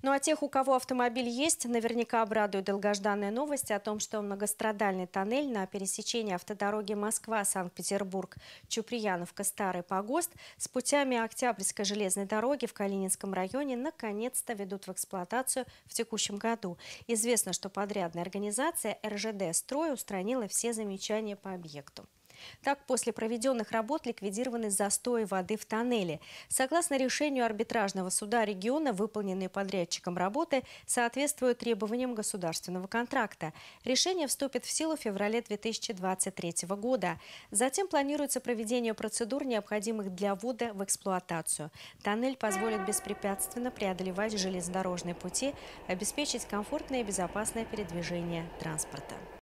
Ну а тех, у кого автомобиль есть, наверняка обрадуют долгожданные новости о том, что многострадальный тоннель на пересечении автодороги Москва-Санкт-Петербург Чуприяновка-Старый Погост с путями Октябрьской железной дороги в Калининском районе наконец-то ведут в эксплуатацию в текущем году. Известно, что подрядная организация РЖД «Строй» устранила все замечания по объекту. Так, после проведенных работ ликвидированы застои воды в тоннеле. Согласно решению арбитражного суда региона, выполненные подрядчиком работы соответствуют требованиям государственного контракта. Решение вступит в силу в феврале 2023 года. Затем планируется проведение процедур, необходимых для ввода в эксплуатацию. Тоннель позволит беспрепятственно преодолевать железнодорожные пути, обеспечить комфортное и безопасное передвижение транспорта.